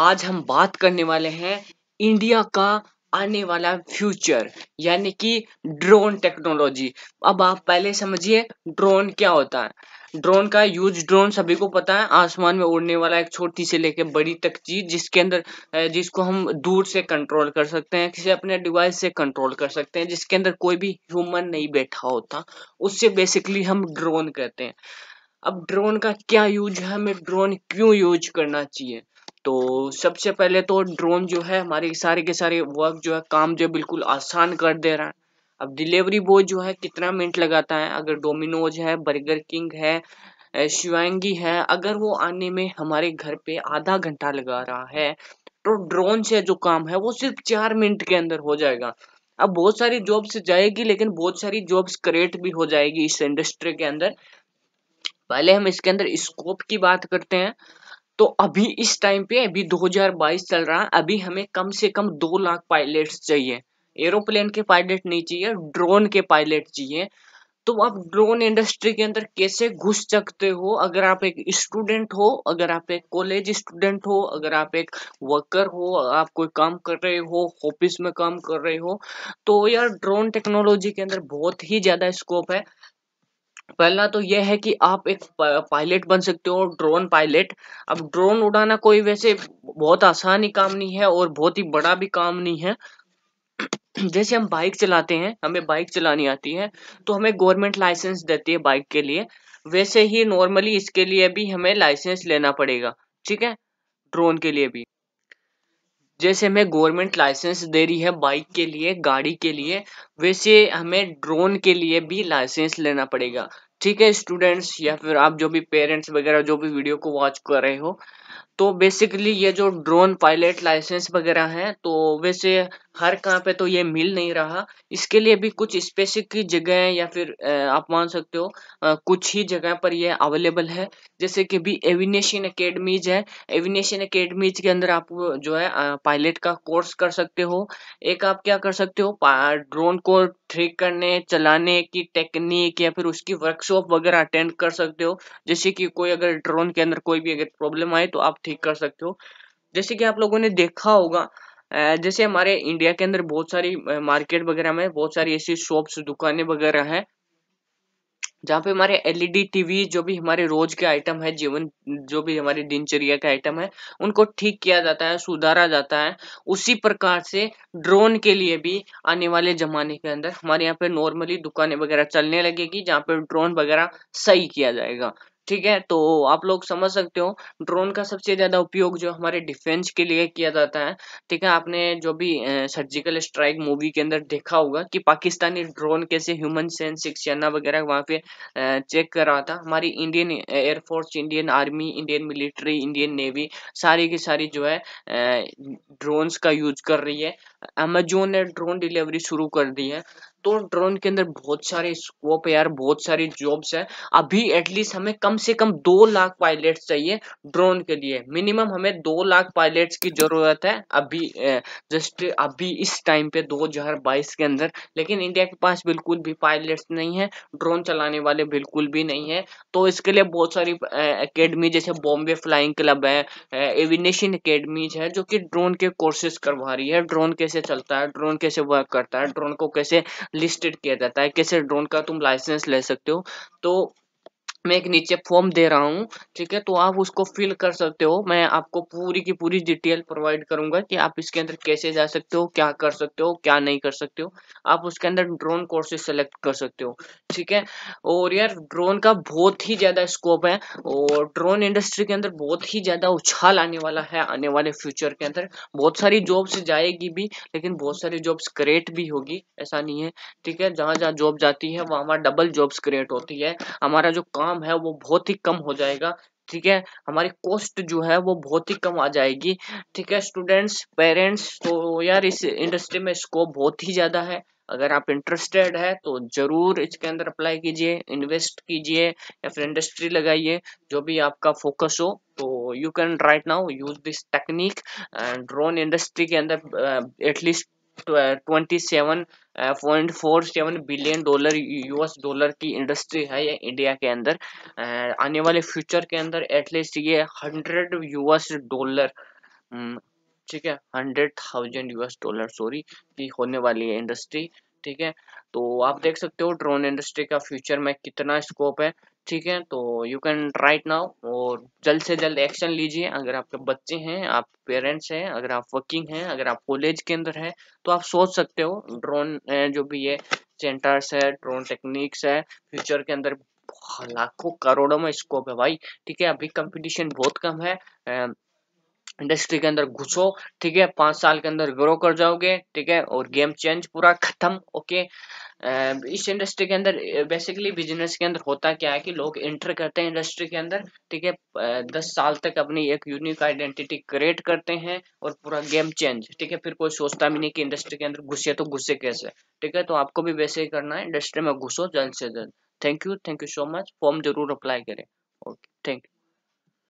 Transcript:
आज हम बात करने वाले हैं इंडिया का आने वाला फ्यूचर यानी कि ड्रोन टेक्नोलॉजी अब आप पहले समझिए ड्रोन क्या होता है ड्रोन का यूज ड्रोन सभी को पता है आसमान में उड़ने वाला एक छोटी से लेकर बड़ी तक चीज जिसके अंदर जिसको हम दूर से कंट्रोल कर सकते हैं किसी अपने डिवाइस से कंट्रोल कर सकते हैं जिसके अंदर कोई भी ह्यूमन नहीं बैठा होता उससे बेसिकली हम ड्रोन कहते हैं अब ड्रोन का क्या यूज है हमें ड्रोन क्यों यूज करना चाहिए तो सबसे पहले तो ड्रोन जो है हमारे सारे के सारे वर्क जो है काम जो है बिल्कुल आसान कर दे रहा है अब डिलीवरी बॉय जो है कितना मिनट लगाता है अगर डोमिनोज है बर्गर किंग है शिवांगी है अगर वो आने में हमारे घर पे आधा घंटा लगा रहा है तो ड्रोन से जो काम है वो सिर्फ चार मिनट के अंदर हो जाएगा अब बहुत सारी जॉब्स जाएगी लेकिन बहुत सारी जॉब्स क्रिएट भी हो जाएगी इस इंडस्ट्री के अंदर पहले हम इसके अंदर स्कोप की बात करते हैं तो अभी इस टाइम पे अभी 2022 चल रहा है अभी हमें कम से कम दो लाख पायलट चाहिए एरोप्लेन के पायलट नहीं चाहिए ड्रोन के पायलट चाहिए तो आप ड्रोन इंडस्ट्री के अंदर कैसे घुस सकते हो अगर आप एक स्टूडेंट हो अगर आप एक कॉलेज स्टूडेंट हो अगर आप एक वर्कर हो आप कोई काम कर रहे हो ऑफिस में काम कर रहे हो तो यार ड्रोन टेक्नोलॉजी के अंदर बहुत ही ज़्यादा स्कोप है पहला तो यह है कि आप एक पायलट बन सकते हो ड्रोन पायलट अब ड्रोन उड़ाना कोई वैसे बहुत आसान ही काम नहीं है और बहुत ही बड़ा भी काम नहीं है जैसे हम बाइक चलाते हैं हमें बाइक चलानी आती है तो हमें गवर्नमेंट लाइसेंस देती है बाइक के लिए वैसे ही नॉर्मली इसके लिए भी हमें लाइसेंस लेना पड़ेगा ठीक है ड्रोन के लिए भी जैसे हमें गवर्नमेंट लाइसेंस दे रही है बाइक के लिए गाड़ी के लिए वैसे हमें ड्रोन के लिए भी लाइसेंस लेना पड़ेगा ठीक है स्टूडेंट्स या फिर आप जो भी पेरेंट्स वगैरह जो भी वीडियो को वॉच कर रहे हो तो बेसिकली ये जो ड्रोन पायलट लाइसेंस वगैरह है तो वैसे हर कहाँ पे तो ये मिल नहीं रहा इसके लिए भी कुछ स्पेसिफिक जगह या फिर आप मान सकते हो कुछ ही जगह पर ये अवेलेबल है जैसे कि भी एविनेशन अकेडमीज है एविनेशन अकेडमीज के अंदर आप जो है पायलट का कोर्स कर सकते हो एक आप क्या कर सकते हो ड्रोन को ठीक करने चलाने की टेक्निक या फिर उसकी वर्कशॉप वगैरह अटेंड कर सकते हो जैसे कि कोई अगर ड्रोन के अंदर कोई भी अगर प्रॉब्लम आए तो आप ठीक कर सकते हो जैसे कि आप लोगों ने देखा होगा जैसे हमारे इंडिया के अंदर बहुत सारी मार्केट वगैरह में बहुत सारी ऐसी शॉप्स दुकानें वगैरह हैं जहाँ पे हमारे एलईडी टीवी e जो भी हमारे रोज के आइटम है जीवन जो भी हमारी दिनचर्या के आइटम है उनको ठीक किया जाता है सुधारा जाता है उसी प्रकार से ड्रोन के लिए भी आने वाले जमाने के अंदर हमारे यहाँ पे नॉर्मली दुकानें वगैरह चलने लगेगी जहाँ पे ड्रोन वगैरह सही किया जाएगा ठीक है तो आप लोग समझ सकते हो ड्रोन का सबसे ज़्यादा उपयोग जो हमारे डिफेंस के लिए किया जाता है ठीक है आपने जो भी सर्जिकल स्ट्राइक मूवी के अंदर देखा होगा कि पाकिस्तानी ड्रोन कैसे ह्यूमन सेंस सिक्स वगैरह वहां पे चेक कर रहा था हमारी Indian air force Indian army Indian military Indian navy सारी की सारी जो है ड्रोन्स का यूज कर रही है अमेजोन ने ड्रोन डिलीवरी शुरू कर दी है तो ड्रोन के अंदर बहुत सारे स्कोप है यार बहुत सारी जॉब्स है अभी एटलीस्ट हमें कम से कम दो लाख पायलट चाहिए ड्रोन के लिए मिनिमम हमें दो लाख पायलट की जरूरत है अभी जस्ट अभी इस टाइम पे 2022 के अंदर लेकिन इंडिया के पास बिल्कुल भी पायलट नहीं है ड्रोन चलाने वाले बिल्कुल भी नहीं है तो इसके लिए बहुत सारी अकेडमी जैसे बॉम्बे फ्लाइंग क्लब है एविनेशन अकेडमीज है जो की ड्रोन के कोर्सेज करवा रही है ड्रोन के कैसे चलता है ड्रोन कैसे वर्क करता है ड्रोन को कैसे लिस्टेड किया जाता है कैसे ड्रोन का तुम लाइसेंस ले सकते हो तो मैं एक नीचे फॉर्म दे रहा हूँ ठीक है तो आप उसको फिल कर सकते हो मैं आपको पूरी की पूरी डिटेल प्रोवाइड करूंगा कि आप इसके अंदर कैसे जा सकते हो क्या कर सकते हो क्या नहीं कर सकते हो आप उसके अंदर ड्रोन कोर्सेज सेलेक्ट कर सकते हो ठीक है और यार ड्रोन का बहुत ही ज़्यादा स्कोप है और ड्रोन इंडस्ट्री के अंदर बहुत ही ज़्यादा उछाल आने वाला है आने वाले फ्यूचर के अंदर बहुत सारी जॉब्स जाएगी भी लेकिन बहुत सारी जॉब्स क्रिएट भी होगी ऐसा नहीं है ठीक है जहाँ जहाँ जॉब जाती है वहां वहां डबल जॉब्स क्रिएट होती है हमारा जो काम इनकम है वो बहुत ही कम हो जाएगा ठीक है हमारी कॉस्ट जो है वो बहुत ही कम आ जाएगी ठीक है स्टूडेंट्स पेरेंट्स तो यार इस इंडस्ट्री में स्कोप बहुत ही ज़्यादा है अगर आप इंटरेस्टेड है तो ज़रूर इसके अंदर अप्लाई कीजिए इन्वेस्ट कीजिए या फिर इंडस्ट्री लगाइए जो भी आपका फोकस हो तो you can right now use this technique and drone industry के अंदर at least uh, 27 point four seven billion dollar US dollar की इंडस्ट्री है ये इंडिया के अंदर आने वाले फ्यूचर के अंदर एटलीस्ट ये हंड्रेड यूएस डॉलर ठीक है hundred thousand US dollar sorry की होने वाली है इंडस्ट्री ठीक है तो आप देख सकते हो ड्रोन इंडस्ट्री का फ्यूचर में कितना स्कोप है ठीक है तो यू कैन राइट नाउ और जल्द से जल्द एक्शन लीजिए अगर आपके बच्चे हैं आप पेरेंट्स हैं अगर आप वर्किंग हैं अगर आप कॉलेज के अंदर हैं तो आप सोच सकते हो ड्रोन जो भी ये सेंटर्स है ड्रोन टेक्निक्स है फ्यूचर के अंदर लाखों करोड़ों में स्कोप है भाई ठीक है अभी कंपटीशन बहुत कम है इंडस्ट्री के अंदर घुसो ठीक है पांच साल के अंदर ग्रो कर जाओगे ठीक है और गेम चेंज पूरा खत्म ओके इस इंडस्ट्री के अंदर बेसिकली बिजनेस के अंदर होता क्या है कि लोग एंटर करते हैं इंडस्ट्री के अंदर ठीक है दस साल तक अपनी एक यूनिक आइडेंटिटी क्रिएट करते हैं और पूरा गेम चेंज ठीक है फिर कोई सोचता भी नहीं कि इंडस्ट्री के अंदर घुसे तो घुसे कैसे ठीक है तो आपको भी वैसे ही करना है इंडस्ट्री में घुसो जल्द से जल्द thank you thank you so much form जरूर अप्लाई करें ओके थैंक यू